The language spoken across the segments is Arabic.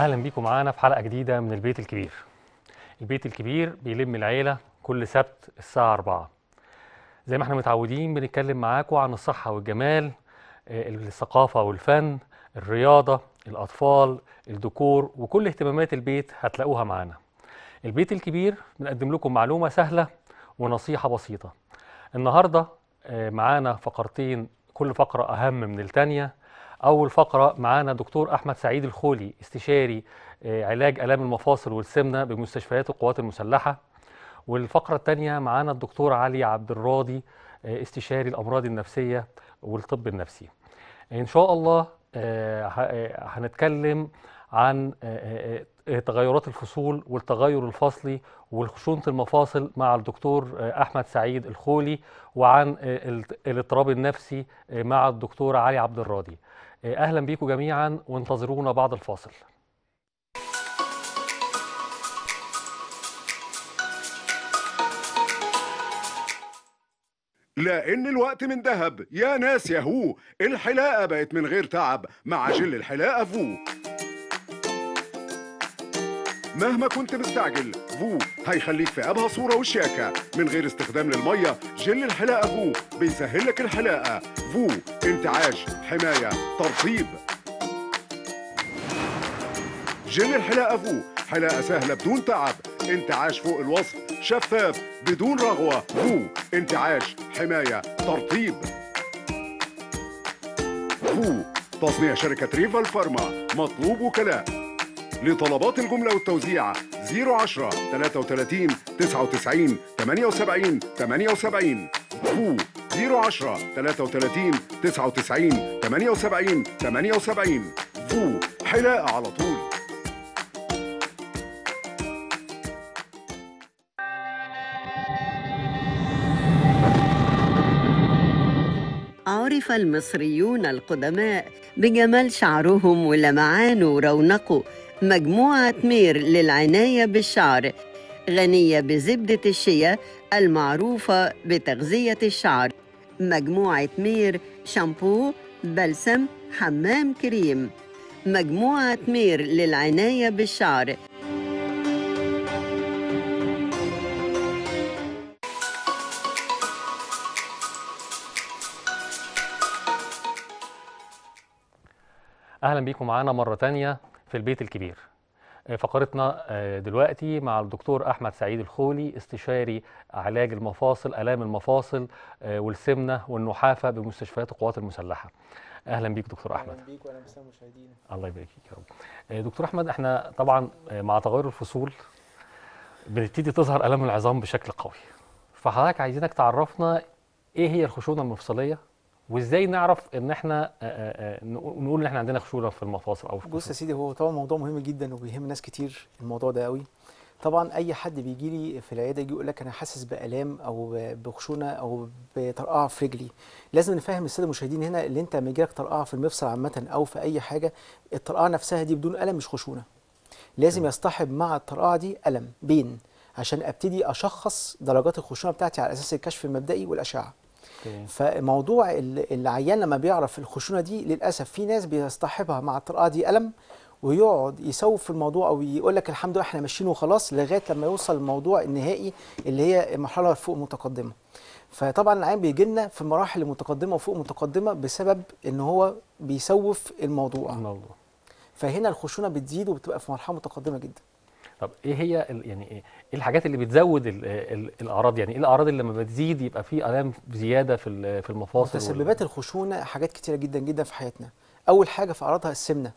اهلا بيكم معانا في حلقه جديده من البيت الكبير البيت الكبير بيلم العيله كل سبت الساعه 4 زي ما احنا متعودين بنتكلم معاكم عن الصحه والجمال آه، الثقافه والفن الرياضه الاطفال الديكور وكل اهتمامات البيت هتلاقوها معانا البيت الكبير بنقدم لكم معلومه سهله ونصيحه بسيطه النهارده آه، معانا فقرتين كل فقره اهم من الثانيه أول فقرة معانا دكتور أحمد سعيد الخولي استشاري آه، علاج آلام المفاصل والسمنة بمستشفيات القوات المسلحة والفقرة الثانية معانا الدكتور علي عبد الراضي آه، استشاري الأمراض النفسية والطب النفسي إن شاء الله آه، هنتكلم عن تغيرات الفصول والتغير الفصلي وخشونة المفاصل مع الدكتور أحمد سعيد الخولي وعن الاضطراب النفسي مع الدكتور علي عبد الراضي آه، اهلا بيكم جميعا وانتظرونا بعد الفاصل لان الوقت من ذهب يا ناس ياهو الحلاقه بقت من غير تعب مع جل الحلاقه فو مهما كنت مستعجل فو هيخليك في ابهى صوره وشياكه من غير استخدام للميه جل الحلاقه فو بيسهل لك الحلاقه فو انتعاش حماية ترطيب جل الحلاقة فو حلاقة سهلة بدون تعب انتعاش فوق الوصف شفاف بدون رغوة فو انتعاش حماية ترطيب فو تصنيع شركة ريفال فارما مطلوب وكلاء لطلبات الجملة والتوزيع 010 33 99 78 78 فو 010 33 99 78 78 فو حلاقة على طول عرف المصريون القدماء بجمال شعرهم ولمعانه ورونقه مجموعة مير للعناية بالشعر غنية بزبدة الشيا المعروفة بتغذية الشعر مجموعة مير شامبو بلسم حمام كريم مجموعة مير للعناية بالشعر أهلا بيكم معانا مرة تانية في البيت الكبير فقرتنا آه، دلوقتي مع الدكتور احمد سعيد الخولي استشاري علاج المفاصل الام المفاصل آه، والسمنه والنحافه بمستشفيات القوات المسلحه اهلا بيك دكتور احمد اهلا بيك واهلا بسام مشاهدينا الله يبارك فيك يا رب آه، دكتور احمد احنا طبعا مع تغير الفصول بنبتدي تظهر الام العظام بشكل قوي فحضرتك عايزينك تعرفنا ايه هي الخشونه المفصليه وازاي نعرف ان احنا آه، آه، آه، نقول ان احنا عندنا خشونه في المفاصل او في بص يا سيدي هو طبعا موضوع مهم جدا وبيهم ناس كتير الموضوع ده قوي طبعا اي حد بيجي لي في العياده يجي يقول لك انا حاسس بالام او بخشونه او بطرقعه في رجلي لازم نفهم الساده المشاهدين هنا اللي انت لما يجي لك طرقعه في المفصل عامه او في اي حاجه الطرقعه نفسها دي بدون الم مش خشونه لازم يصطحب مع الطرقعه دي الم بين عشان ابتدي اشخص درجات الخشونه بتاعتي على اساس الكشف المبدئي والاشعه فموضوع العيان لما بيعرف الخشونه دي للاسف في ناس بيصطحبها مع الطرقه دي الم ويقعد يسوف في الموضوع او يقول لك الحمد لله احنا ماشيين وخلاص لغايه لما يوصل الموضوع النهائي اللي هي مرحله فوق متقدمه فطبعا العيان بيجي لنا في المراحل المتقدمة وفوق متقدمه بسبب ان هو بيسوف الموضوع الموضوع فهنا الخشونه بتزيد وبتبقى في مرحله متقدمه جدا طب ايه هي يعني إيه،, ايه الحاجات اللي بتزود الـ الـ الاعراض يعني ايه الاعراض اللي لما بتزيد يبقى في الام زياده في في المفاصل متسببات الخشونه حاجات كتيره جدا جدا في حياتنا اول حاجه في اعراضها السمنه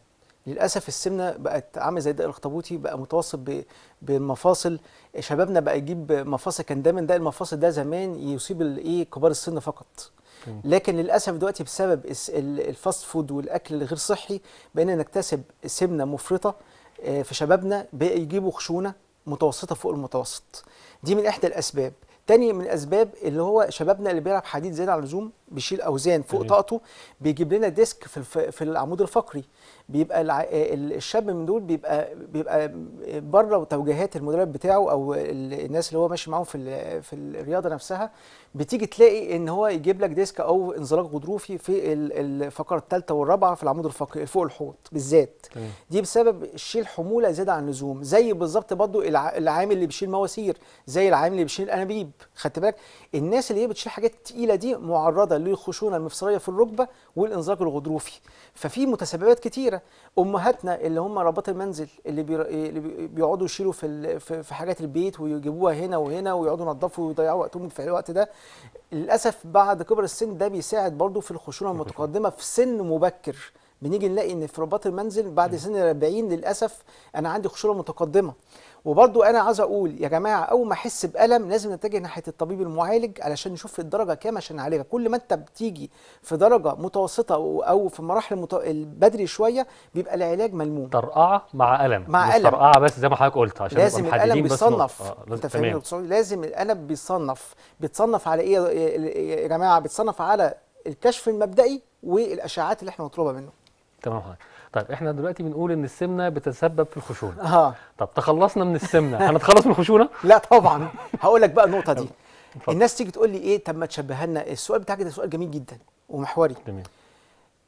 للاسف السمنه بقت عامل زي الداء الاخطبوطي بقى متوسط بالمفاصل شبابنا بقى يجيب مفاصل كان دايما داء المفاصل ده زمان يصيب الايه كبار السن فقط لكن للاسف دلوقتي بسبب الفاست فود والاكل الغير صحي بقينا نكتسب سمنه مفرطه آه، في شبابنا بيجيبوا خشونه متوسطه فوق المتوسط دي من احدى الاسباب تاني من الاسباب اللي هو شبابنا اللي بيلعب حديد زياده عن اللزوم بيشيل اوزان فوق طاقته بيجيب لنا ديسك في في العمود الفقري بيبقى آه، الشاب من دول بيبقى بيبقى بره توجيهات المدرب بتاعه او الناس اللي هو ماشي معاهم في في الرياضه نفسها بتيجي تلاقي ان هو يجيب لك ديسك او انزلاق غضروفي في الفقره الثالثه والرابعه في العمود الفقري فوق الحوض بالذات دي بسبب شيل حموله زياده عن اللزوم زي بالظبط برضو العامل اللي بيشيل مواسير زي العامل اللي بيشيل انابيب خدت بالك الناس اللي هي بتشيل حاجات تقيله دي معرضه يخلي الخشونه المفصليه في الركبه والانزلاق الغضروفي ففي متسببات كتيره امهاتنا اللي هم رباط المنزل اللي, بي... اللي بيقعدوا يشيلوا في في حاجات البيت ويجيبوها هنا وهنا ويقعدوا ينظفوا ويضيعوا وقتهم في الوقت ده للاسف بعد كبر السن ده بيساعد برضه في الخشونه المتقدمه في سن مبكر بنيجي نلاقي ان في رباط المنزل بعد سن ال 40 للاسف انا عندي خشونه متقدمه وبرضو انا عايز اقول يا جماعه اول ما احس بالم لازم نتجه ناحيه الطبيب المعالج علشان نشوف الدرجه كام عشان نعالجها كل ما انت بتيجي في درجه متوسطه او في مراحل المت... البدري شويه بيبقى العلاج ملموم طرقعه مع الم مع الم طرقعه بس زي ما حضرتك قلت عشان لازم الالم بيصنف آه انت فاهمني لازم الالم بيصنف بيتصنف على ايه يا جماعه بيتصنف على الكشف المبدئي والاشعاعات اللي احنا مطلوبه منه تمام حضرتك طيب احنا دلوقتي بنقول ان السمنه بتتسبب في الخشونه اه طب تخلصنا من السمنه هنتخلص من الخشونه لا طبعا هقول لك بقى النقطه دي الناس تيجي تقول لي ايه طب ما تشبه لنا السؤال بتاعك ده سؤال جميل جدا ومحوري جميل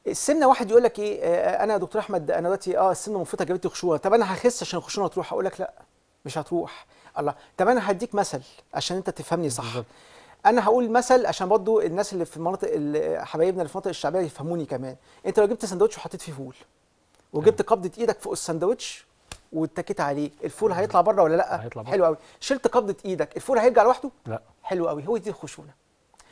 السمنه واحد يقول لك ايه آه، انا يا دكتور احمد انا دلوقتي اه السمنه مفرطه جابت لي خشونه طب انا هخس عشان الخشونه تروح هقول لك لا مش هتروح الله طب انا هديك مثل عشان انت تفهمني صح بالضبط. انا هقول مثل عشان برضو الناس اللي في المناطق حبايبنا اللي في المناطق الشعبيه يفهموني كمان انت لو جبت سندوتش وحطيت فيه فول وجبت قبضه ايدك فوق الساندوتش واتكيت عليه الفول هيطلع بره ولا لا هيطلع بره. حلو قوي شلت قبضه ايدك الفول هيرجع لوحده لا حلو قوي هو دي الخشونه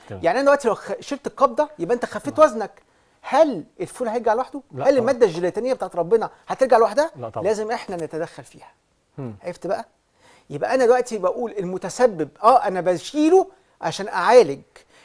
تمام. يعني انا دلوقتي لو شلت القبضه يبقى انت خفيت وزنك هل الفول هيرجع لوحده لا هل الماده الجيلاتينيه بتاعت ربنا هترجع لوحدها لا طبعا. لازم احنا نتدخل فيها هم. عرفت بقى يبقى انا دلوقتي بقول المتسبب اه انا بشيله عشان اعالج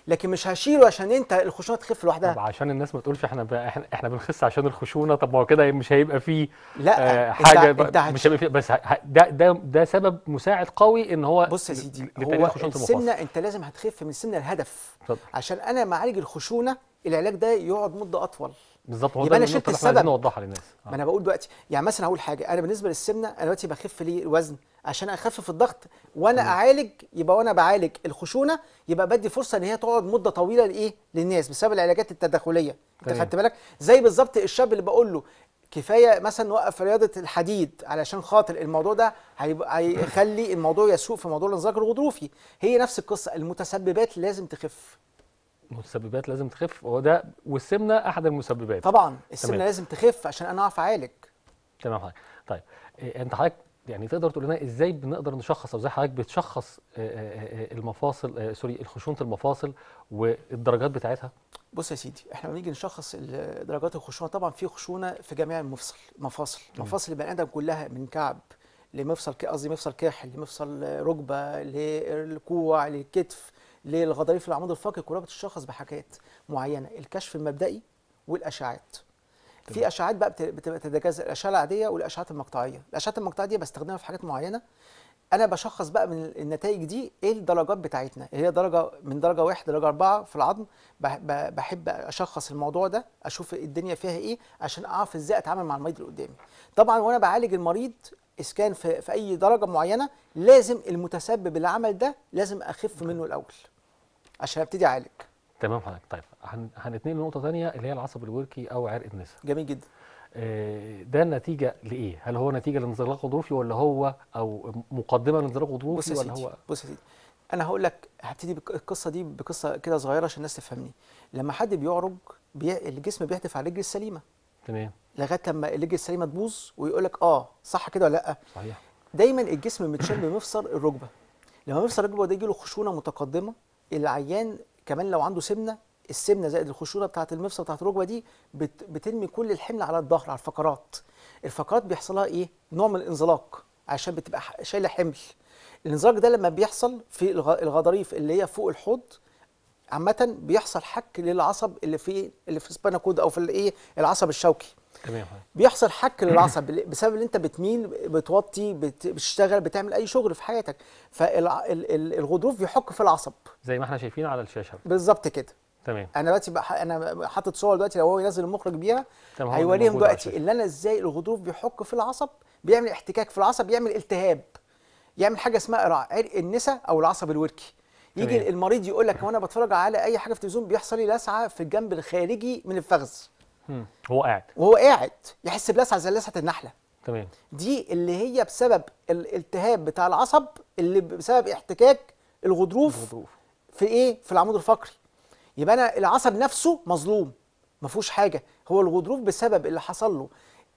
لكن مش هشيله عشان انت الخشونه تخف لوحدها طب عشان الناس ما تقولش احنا احنا بنخس عشان الخشونه طب ما هو كده مش هيبقى فيه لا آه حاجه انت, انت مش هيبقى فيه بس ده ده ده سبب مساعد قوي ان هو بص يا سيدي هو السمنه انت لازم هتخف من السمنه الهدف طب. عشان انا معالج الخشونه العلاج ده يقعد مده اطول بالظبط هو يبقى انا شلت السبب نوضحها للناس آه. ما انا بقول دلوقتي يعني مثلا هقول حاجه انا بالنسبه للسمنه انا دلوقتي بخف ليه الوزن عشان اخفف الضغط وانا مم. اعالج يبقى وانا بعالج الخشونه يبقى بدي فرصه ان هي تقعد مده طويله لايه للناس بسبب العلاجات التداخليه انت خدت بالك زي بالظبط الشاب اللي بقول له كفايه مثلا نوقف رياضه الحديد علشان خاطر الموضوع ده هيخلي الموضوع يسوء في موضوع الانزلاق الغضروفي هي نفس القصه المتسببات لازم تخف المتسببات لازم تخف هو ده والسمنه احد المسببات طبعا السمنه تمام. لازم تخف عشان انا اعرف اعالج تمام حضرتك طيب إيه انت حضرتك يعني تقدر تقول لنا ازاي بنقدر نشخص او ازاي حضرتك بتشخص آه، آه، آه، المفاصل سوري خشونه المفاصل والدرجات بتاعتها بص يا سيدي احنا لما بنيجي نشخص درجات الخشونه طبعا في خشونه في جميع المفصل مفاصل مفاصل البني ادم كلها من كعب لمفصل قصدي مفصل كاحل لمفصل ركبه للكوع للكتف للغضاريف العمود الفقري كلها بتشخص بحاجات معينه الكشف المبدئي والاشعاعات في اشعاعات بقى بتبقى تتجزأ الاشعه العاديه والاشعاعات المقطعيه الاشعاعات المقطعيه دي بستخدمها في حاجات معينه انا بشخص بقى من النتائج دي ايه الدرجات بتاعتنا اللي هي درجه من درجه واحد لدرجه اربعه في العظم بحب اشخص الموضوع ده اشوف الدنيا فيها ايه عشان اعرف ازاي اتعامل مع المريض اللي قدامي طبعا وانا بعالج المريض اسكان في, في اي درجه معينه لازم المتسبب العمل ده لازم اخف منه الاول عشان ابتدي اعالج تمام حضرتك طيب هنتنقل لنقطه ثانيه اللي هي العصب الوركي او عرق النسا جميل جدا آه، ده نتيجة لإيه؟ هل هو نتيجة لانزلاق غضروفي ولا هو أو مقدمة لانزلاق غضروفي ولا هو؟ بص يا سيدي أنا هقول لك هبتدي القصة دي بقصة كده صغيرة عشان الناس تفهمني. لما حد بيعرج بي... الجسم بيهتف على الرجل السليمة. تمام لغايه لما الليج السليمه تبوظ ويقول لك اه صح كده ولا لا صحيح دايما الجسم متشال بمفصل الركبه لما مفصل الركبه ده يجي له خشونه متقدمه العيان كمان لو عنده سمنه السمنه زائد الخشونه بتاعه المفصل بتاعه الركبه دي بت بتنمي كل الحمل على الظهر على الفقرات الفقرات بيحصل لها ايه نوع من الانزلاق عشان بتبقى شايله حمل الانزلاق ده لما بيحصل في الغضاريف اللي هي فوق الحوض عامه بيحصل حك للعصب اللي في اللي في سبانا كود او في الايه العصب الشوكي تمام بيحصل حك للعصب بسبب ان انت بتميل بتوطي بتشتغل بتعمل اي شغل في حياتك فالغضروف بيحك في العصب زي ما احنا شايفين على الشاشه بالظبط كده تمام انا دلوقتي انا حاطط صور دلوقتي لو هو ينزل المخرج بيها هيوريهم دلوقتي اللي انا ازاي الغضروف بيحك في العصب بيعمل احتكاك في العصب بيعمل التهاب يعمل حاجه اسمها عرق النسا او العصب الوركي يجي تمام. المريض يقول لك وانا بتفرج على اي حاجه في التلفزيون بيحصل لي لسعه في الجنب الخارجي من الفخذ هو قاعد وهو قاعد يحس بلسعه زي لسعه النحله تمام دي اللي هي بسبب الالتهاب بتاع العصب اللي بسبب احتكاك الغضروف, الغضروف. في ايه في العمود الفقري يبقى انا العصب نفسه مظلوم ما فيهوش حاجه هو الغضروف بسبب اللي حصل له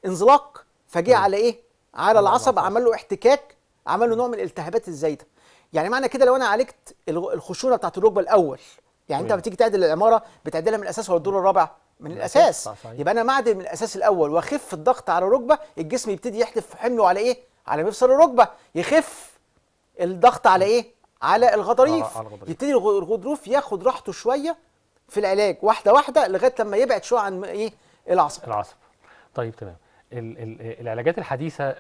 انزلاق فجاء على ايه على العصب عمل له احتكاك عمل له نوع من الالتهابات الزايده يعني معنى كده لو انا عالجت الخشونه بتاعت الركبه الاول يعني انت لما بتيجي تعدل العماره بتعدلها من الاساس ولا الدور الرابع من الاساس يبقى انا معدل من الاساس الاول واخف الضغط على الركبه الجسم يبتدي يحلف حمله على ايه على مفصل الركبه يخف الضغط على ايه على الغضاريف يبتدي الغضروف ياخد راحته شويه في العلاج واحده واحده لغايه لما يبعد شويه عن ايه العصب العصب طيب تمام العلاجات الحديثه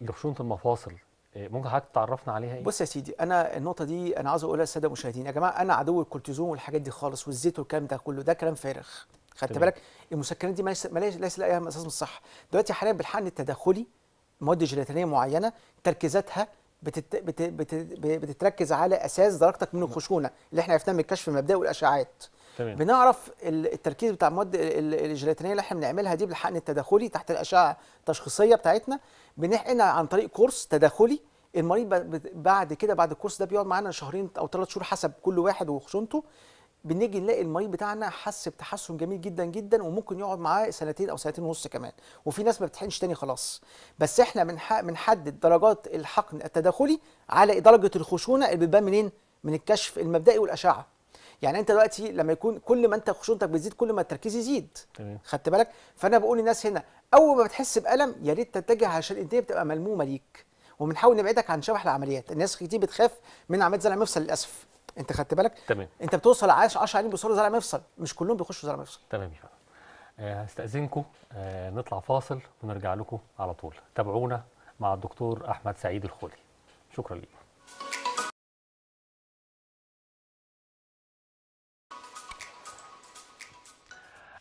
لخشونه المفاصل إيه، ممكن حضرتك تعرفنا عليها ايه؟ بص يا سيدي انا النقطه دي انا عاوز اقولها للساده المشاهدين يا جماعه انا عدو الكورتيزون والحاجات دي خالص والزيت والكلام ده كله ده كلام فارغ خدت بالك المسكنات دي ليس ليس لها اساس من الصحه دلوقتي حاليا بالحقن التدخلي مواد جيلاتينيه معينه تركيزاتها بتت... بت... بت... بتتركز على اساس درجتك من الخشونه اللي احنا عرفناها من الكشف المبدئي والاشعاعات تمام. بنعرف التركيز بتاع المواد الجيلاتينيه اللي احنا بنعملها دي بالحقن التداخلي تحت الاشعه التشخيصيه بتاعتنا بنحقنها عن طريق كورس تداخلي المريض بعد كده بعد الكورس ده بيقعد معانا شهرين او ثلاث شهور حسب كل واحد وخشونته بنيجي نلاقي المريض بتاعنا حس بتحسن جميل جدا جدا وممكن يقعد معاه سنتين او سنتين ونص كمان وفي ناس ما بتحقنش تاني خلاص بس احنا بنحدد درجات الحقن التداخلي على درجه الخشونه اللي بتبان منين من الكشف المبدئي والاشعه يعني انت دلوقتي لما يكون كل ما انت خشونتك بتزيد كل ما التركيز يزيد تمام خدت بالك فانا بقول للناس هنا اول ما بتحس بالم يا ريت تتجه عشان الدنيا بتبقى ملمومه ليك وبنحاول نبعدك عن شبح العمليات الناس كتير بتخاف من عمليات زرع مفصل للاسف انت خدت بالك تمام انت بتوصل 10 10 عيانين بيوصلوا زرع مفصل مش كلهم بيخشوا زرع مفصل تمام يا فندم آه، هستأذنكم آه نطلع فاصل ونرجع لكم على طول تابعونا مع الدكتور أحمد سعيد الخولي شكرا لكم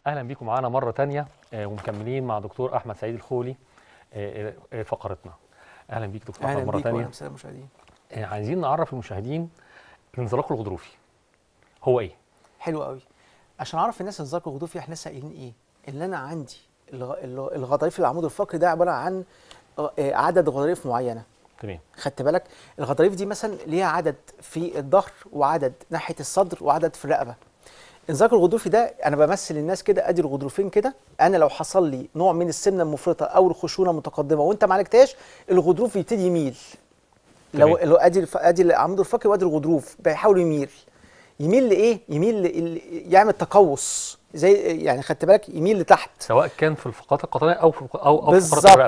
اهلا بيكم معانا مره ثانيه آه، ومكملين مع دكتور احمد سعيد الخولي آه، آه، فقرتنا اهلا بيك دكتور احمد مره ثانيه اهلا المشاهدين عايزين نعرف المشاهدين الانزلاق الغضروفي هو ايه حلو قوي عشان اعرف الناس الانزلاق الغضروفي احنا سائلين ايه اللي انا عندي الغضاريف العمود الفقري ده عباره عن عدد غضاريف معينه تمام خدت بالك الغضاريف دي مثلا ليها عدد في الظهر وعدد ناحيه الصدر وعدد في الرقبه انزلاق الغضروفي ده انا بمثل الناس كده ادي الغضروفين كده انا لو حصل لي نوع من السمنه المفرطه او الخشونه متقدمه وانت ما عالجتهاش الغضروف يبتدي يميل لو لو ادي ادي العمود الفقري وادي الغضروف بيحاول يميل يميل لايه؟ يميل يعمل تقوس زي يعني خدت بالك يميل لتحت سواء كان في الفقرات القطنيه او في او او فقرات الرقبه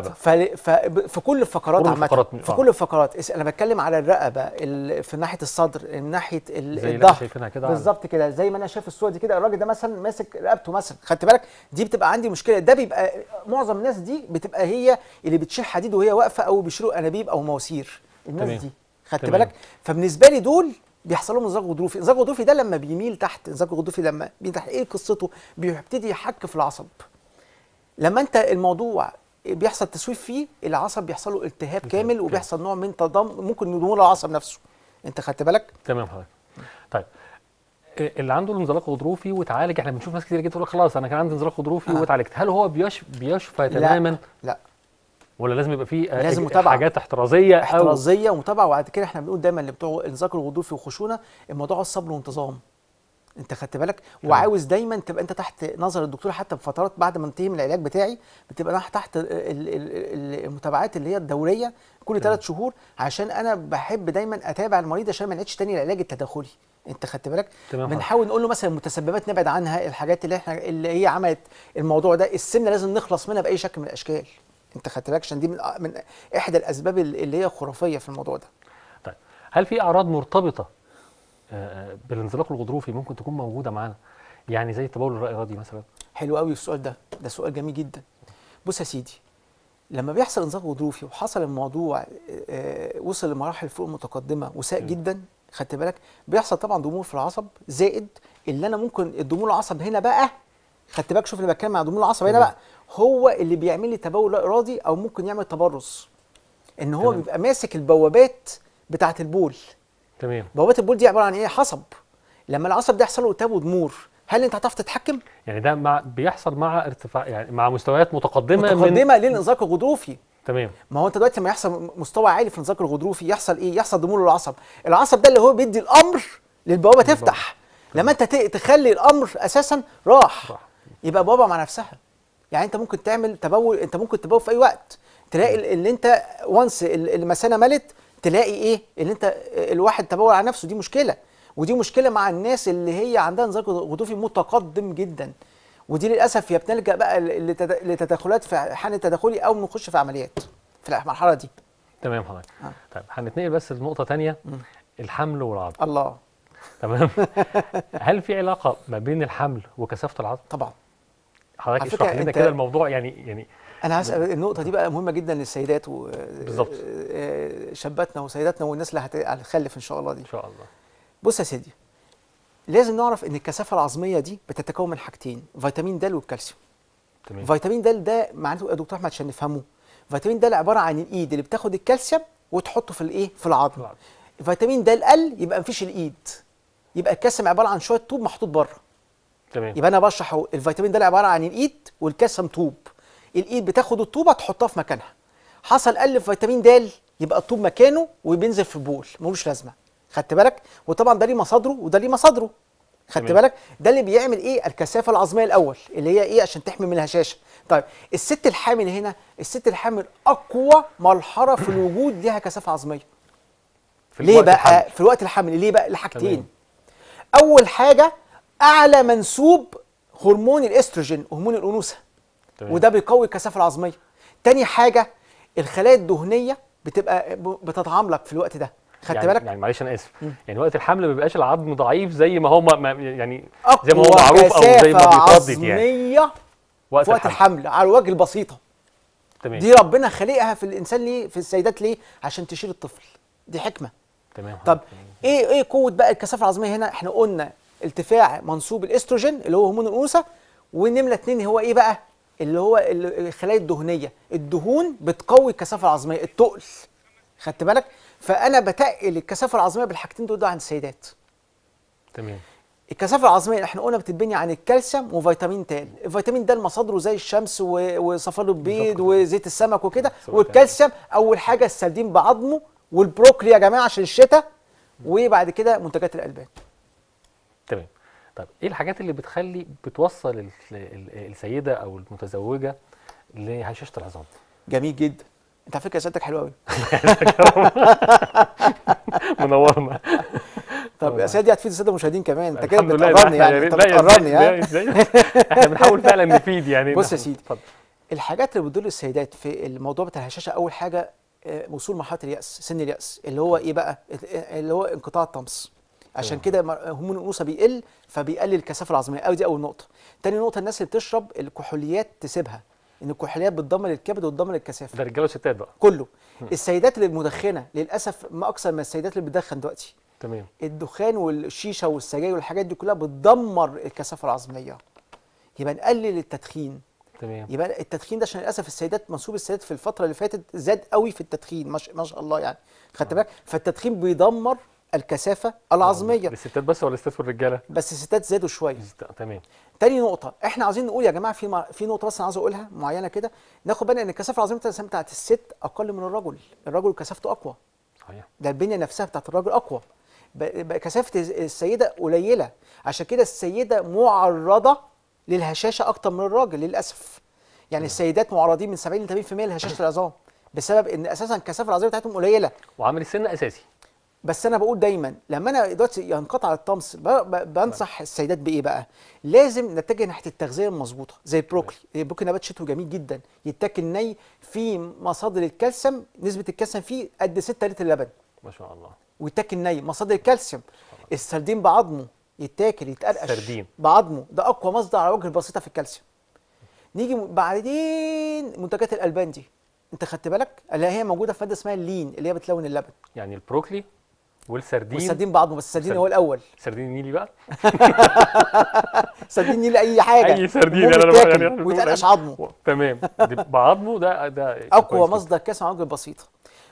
بالظبط في كل الفقرات عامه في آه. كل الفقرات انا بتكلم على الرقبه في ناحيه الصدر من ناحيه الظهر بالظبط كده زي ما انا شايف الصوره دي كده الراجل ده مثلا ماسك رقبته مثلا خدت بالك دي بتبقى عندي مشكله ده بيبقى معظم الناس دي بتبقى هي اللي بتشيل حديد وهي واقفه او بيشيلوا انابيب او مواسير الناس تمام. دي خدت بالك فبالنسبه لي دول بيحصل لهم انزلاق غضروفي انزلاق غضروفي ده لما بيميل تحت انزلاق غضروفي لما بيميل تحت ايه قصته بيبتدي يحك في العصب لما انت الموضوع بيحصل تسويف فيه العصب بيحصل له التهاب كامل وبيحصل نوع من تضم ممكن نضمور العصب نفسه انت خدت بالك تمام حضرتك طيب اللي عنده انزلاق غضروفي واتعالج احنا بنشوف ناس كتير جدا تقول خلاص انا كان عندي انزلاق غضروفي آه. واتعالجت هل هو بيشفى تماما لا, لا ولا لازم يبقى في آه، لازم متابعه حاجات احترازيه احترازيه أو... ومتابعه وبعد كده احنا بنقول دايما لبتوع انذاك الغدور في خشونه الموضوع الصبر وانتظام انت خدت بالك وعاوز دايما تبقى انت تحت نظر الدكتور حتى بفترات بعد ما انتهي من العلاج بتاعي بتبقى تحت المتابعات اللي هي الدوريه كل ثلاث شهور عشان انا بحب دايما اتابع المريض عشان ما نعيدش تاني العلاج التداخلي انت خدت بالك بنحاول نقول له مثلا المتسببات نبعد عنها الحاجات اللي احنا اللي هي عملت الموضوع ده السمنه لازم نخلص منها باي شكل من الاشكال انت خدت بالك عشان دي من من احدى الاسباب اللي هي خرافيه في الموضوع ده طيب هل في اعراض مرتبطه آه، بالانزلاق الغضروفي ممكن تكون موجوده معانا يعني زي التبول الرأي مثلا حلو قوي السؤال ده ده سؤال جميل جدا بص يا سيدي لما بيحصل انزلاق غضروفي وحصل الموضوع آه، آه، وصل لمراحل فوق متقدمه وساء جدا خدت بالك بيحصل طبعا ضمور في العصب زائد اللي انا ممكن الضمور العصب هنا بقى خدت بالك شوف اللي بتكلم مع ضمور العصب هنا بقى هو اللي بيعمل لي تبول لا ارادي او ممكن يعمل تبرز ان هو تمام. بيبقى ماسك البوابات بتاعه البول تمام بوابات البول دي عباره عن ايه حصب لما العصب ده يحصل له التهاب ودمور هل انت هتعرف تتحكم يعني ده مع بيحصل مع ارتفاع يعني مع مستويات متقدمه متقدمه من... للانزلاق الغضروفي تمام ما هو انت دلوقتي لما يحصل مستوى عالي في الانزلاق الغضروفي يحصل ايه يحصل ضمور للعصب العصب ده اللي هو بيدي الامر للبوابه تفتح لما انت تخلي الامر اساسا راح, راح. يبقى بوابه مع نفسها يعني انت ممكن تعمل تبول انت ممكن تبول في اي وقت تلاقي اللي انت وانس المثانه ملت تلاقي ايه اللي انت الواحد تبول على نفسه دي مشكله ودي مشكله مع الناس اللي هي عندها نظام غضوفي متقدم جدا ودي للاسف هي بتلجا بقى لتدخلات في حن التدخلي او بنخش في عمليات في المرحله دي تمام حضرتك آه. طيب هنتنقل بس لنقطه ثانيه الحمل والعضل الله تمام هل في علاقه ما بين الحمل وكثافه العضل طبعا حضرتك اشرح لنا كده الموضوع يعني يعني انا هسال النقطه دي بقى مهمه جدا للسيدات و بالظبط آه، شاباتنا وسيداتنا والناس اللي هتخلف ان شاء الله دي ان شاء الله بص يا سيدي لازم نعرف ان الكثافه العظميه دي بتتكون من حاجتين فيتامين د والكالسيوم تمام فيتامين د ده معناته يا دكتور احمد عشان نفهمه فيتامين د عباره عن الايد اللي بتاخد الكالسيوم وتحطه في الايه في العظم فيتامين د قل يبقى مفيش الايد يبقى الكالسيوم عباره عن شويه طوب محطوط بره تمام يبقى انا بشرح الفيتامين ده عباره عن الايد والكسم طوب الايد بتاخد الطوبه تحطها في مكانها حصل قل في فيتامين د يبقى الطوب مكانه وبينزل في البول ملوش لازمه خدت بالك وطبعا ده ليه مصادره وده ليه مصادره خدت بالك ده اللي بيعمل ايه الكثافه العظميه الاول اللي هي ايه عشان تحمي من الهشاشه طيب الست الحامل هنا الست الحامل اقوى مرحله في الوجود ليها كثافه عظميه في ليه بقى الحمل. في الوقت الحامل ليه بقى لحاجتين اول حاجه اعلى منسوب هرمون الاستروجين هرمون الانوثه وده بيقوي الكثافه العظميه تاني حاجه الخلايا الدهنيه بتبقى بتتعاملك في الوقت ده خدت يعني بالك يعني معلش انا اسف مم. يعني وقت الحمل ما بيبقاش العظم ضعيف زي ما هو ما يعني زي ما هو معروف او زي ما بيتردد يعني وقت, وقت الحمل. الحمل على الوجه البسيطه تمام دي ربنا خالقها في الانسان ليه في السيدات ليه عشان تشيل الطفل دي حكمه تمام طب ايه ايه قوه بقى الكثافه العظميه هنا احنا قلنا ارتفاع منصوب الاستروجين اللي هو هرمون الانوثه ونمره اتنين هو ايه بقى اللي هو الخلايا الدهنيه الدهون بتقوي الكثافه العظميه التقل خدت بالك فانا بتقل الكثافه العظميه بالحاجتين دول عند السيدات تمام الكثافه العظميه احنا قلنا بتتبني عن الكالسيوم وفيتامين د الفيتامين د مصادره زي الشمس وصفار البيض وزيت السمك وكده والكالسيوم اول حاجه السردين بعظمه والبروكلي يا جماعه عشان الشتاء وبعد كده منتجات الالبان طب ايه الحاجات اللي بتخلي بتوصل السيده او المتزوجه لهشاشه العظام جميل جدا انت على فكره اسئلتك حلوه قوي منورنا طب يا سيدي هتفيد الساده المشاهدين كمان انت كده بتقربني يعني, يعني انت بتقربني يعني احنا بنحاول فعلا نفيد يعني بص يا سيدي اتفضل الحاجات اللي بتدل السيدات في الموضوع بتاع الهشاشه اول حاجه آه، وصول مرحله الياس سن الياس اللي هو طيب. ايه بقى اللي هو انقطاع الطمس عشان آه. كده هرمون الانوثه بيقل فبيقلل الكثافه العظميه قوي دي اول نقطه تاني نقطه الناس اللي بتشرب الكحوليات تسيبها ان الكحوليات بتضمن الكبد وتضمن الكثافه ده رجاله وستات بقى كله السيدات اللي مدخنه للاسف ما اكثر من السيدات اللي بتدخن دلوقتي تمام الدخان والشيشه والسجاير والحاجات دي كلها بتدمر الكثافه العظميه يبقى نقلل التدخين تمام يبقى التدخين ده عشان للاسف السيدات منسوب السيدات في الفتره اللي فاتت زاد قوي في التدخين ما شاء الله يعني خدت آه. بالك فالتدخين بيدمر الكثافه آه، العظميه الستات بس ولا الستات والرجاله بس الستات زادوا شويه تمام تاني نقطه احنا عايزين نقول يا جماعه في في نقطه بس انا عايز اقولها معينه كده ناخد بالنا ان الكثافه العظميه بتاعت الست اقل من الرجل الرجل كثافته اقوى صحيح ده البنيه نفسها بتاعت الرجل اقوى كثافه السيده قليله عشان كده السيده معرضه للهشاشه اكتر من الراجل للاسف يعني نعم. السيدات معرضين من 70 ل 80% لهشاشه العظام بسبب ان اساسا الكثافه العظميه بتاعتهم قليله وعامل السن اساسي بس انا بقول دايما لما انا دلوقتي ينقطع الطمس بنصح السيدات بايه بقى لازم نتجه ناحيه التغذيه المظبوطه زي البروكلي البروكلي نبات شتوي جميل جدا يتاكل ني في مصادر الكالسيوم نسبه الكالسيوم فيه قد 6 لتر لبن ما شاء الله ويتاكل ني مصادر الكالسيوم السردين بعظمه يتاكل يتقرقش السردين بعظمه ده اقوى مصدر على وجه البسيطه في الكالسيوم نيجي بعدين منتجات الالبان دي انت خدت بالك اللي هي موجوده في ماده اسمها اللين اللي هي بتلون اللبن يعني البروكلي والسردين والسردين بعضه بس السردين هو الاول سردين نيلي بقى سردين نيلي اي حاجه اي سردين انا يعني يعني. بقى ويتقلقش عظمه تمام بعظمه ده ده اقوى مصدر كالسيوم عظمه البسيطه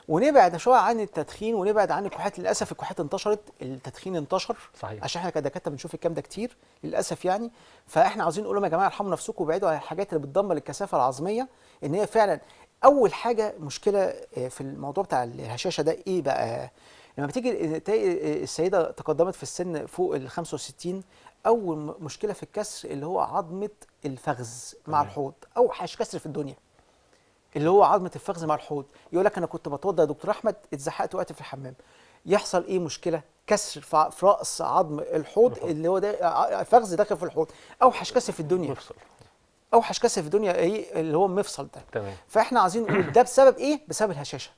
ونبعد شويه عن التدخين ونبعد عن الكحات للاسف الكحات انتشرت التدخين انتشر صحيح عشان احنا كدكاتره بنشوف الكلام ده كتير للاسف يعني فاحنا عاوزين نقول لهم يا جماعه ارحموا نفسكم وابعدوا عن الحاجات اللي بتدمر الكثافه العظميه ان هي فعلا اول حاجه مشكله آه، في الموضوع بتاع الهشاشه ده ايه بقى لما بتيجي تلاقي السيده تقدمت في السن فوق ال 65 اول مشكله في الكسر اللي هو عظمه الفخذ مع الحوض اوحش كسر في الدنيا اللي هو عظمه الفخذ مع الحوض يقول لك انا كنت بتوضى يا دكتور احمد اتزحقت وقت في الحمام يحصل ايه مشكله كسر في راس عظم الحوض اللي هو ده فخذ داخل في الحوض اوحش كسر في الدنيا مفصل اوحش كسر في الدنيا ايه اللي هو المفصل ده تمام فاحنا عايزين نقول ده بسبب ايه بسبب الهشاشه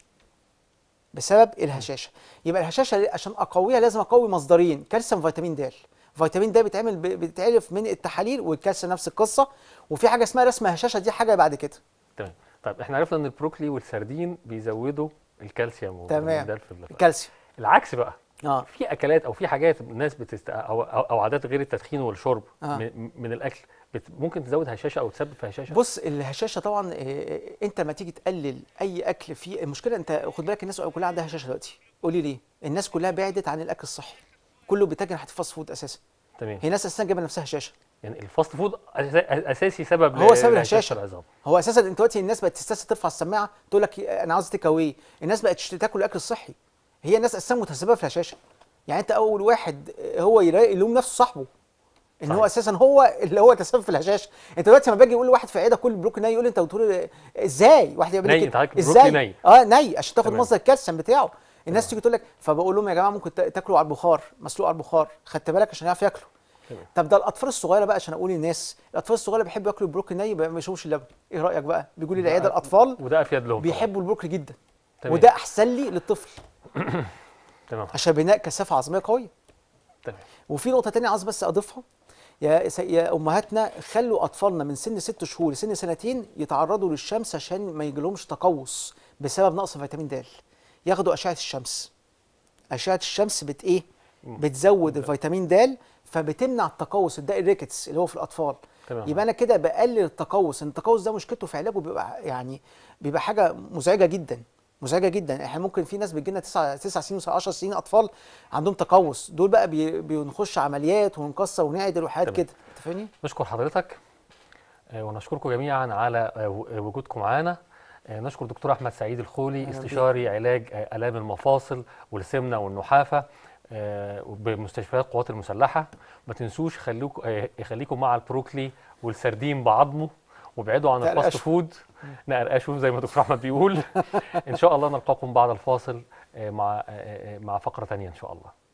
بسبب الهشاشه يبقى الهشاشه عشان اقويها لازم اقوي مصدرين كالسيوم وفيتامين د فيتامين د بيتعمل بيتعرف من التحاليل والكالسيوم نفس القصه وفي حاجه اسمها رسم هشاشه دي حاجه بعد كده تمام طيب احنا عرفنا ان البروكلي والسردين بيزودوا الكالسيوم تمام الكالسيوم العكس بقى آه. في اكلات او في حاجات الناس بتست او, أو عادات غير التدخين والشرب آه. من, من الاكل بت... ممكن تزود هشاشه او تسبب في هشاشه بص الهشاشه طبعا إيه انت ما تيجي تقلل اي اكل فيه المشكله انت خد بالك الناس كلها عندها هشاشه دلوقتي قولي ليه الناس كلها بعدت عن الاكل الصحي كله بيتجه ناحيه الفاست فود اساسا تمام هي ناس اساسا جايبه نفسها هشاشه يعني الفاست فود اساسي سبب هو سبب الهشاشه هو اساسا انت دلوقتي الناس بقت تستسهل ترفع السماعه تقول لك انا عاوز تيك الناس بقت تاكل الاكل الصحي هي الناس اساسا متسببه في الهشاشه يعني انت اول واحد آه، هو يلوم نفسه صاحبه ان صحيح. هو اساسا هو اللي هو تسبب في الهشاشه انت دلوقتي لما باجي اقول لواحد في عياده كل بلوك ناي يقول لي انت بتقول آه، ازاي واحد يعمل لي ازاي ناي. اه ناي عشان تاخد مصدر الكالسيوم بتاعه الناس تيجي تقول لك فبقول لهم يا جماعه ممكن تاكلوا على البخار مسلوق على البخار خدت بالك عشان يعرف ياكله طب ده الاطفال الصغيره بقى عشان اقول للناس الاطفال الصغيره بيحبوا ياكلوا البروكلي ني ما يشوفوش اللبن ايه رايك بقى بيقول لي العياده الاطفال وده افيد لهم بيحبوا البروكلي جدا تمام. وده احسن لي للطفل تمام عشان بناء كثافه عظميه قويه تمام وفي نقطه ثانيه عايز بس اضيفها يا يا امهاتنا خلوا اطفالنا من سن ست شهور لسن سنتين يتعرضوا للشمس عشان ما يجيلهمش تقوس بسبب نقص فيتامين د ياخدوا اشعه الشمس اشعه الشمس بت ايه بتزود الفيتامين د فبتمنع التقوس الداء الريكتس اللي هو في الاطفال تمام. يبقى انا كده بقلل التقوس ان التقوس ده مشكلته في علاجه بيبقى يعني بيبقى حاجه مزعجه جدا مزعجه جدا احنا ممكن في ناس بتجي لنا تسع سنين و10 سنين اطفال عندهم تقوس دول بقى بي... بنخش عمليات ونقصه ونعدل وحاجات كده انت فاهمني نشكر حضرتك آه، ونشكركم جميعا على آه، آه، وجودكم معانا نشكر دكتور احمد سعيد الخولي استشاري علاج الام المفاصل والسمنه والنحافه بمستشفيات القوات المسلحه ما تنسوش خليكم مع البروكلي والسردين بعظمه وابعدوا عن الفاست فود نقرقشوا زي ما دكتور احمد بيقول ان شاء الله نلقاكم بعد الفاصل آه، مع آه، آه، مع فقره ثانيه ان شاء الله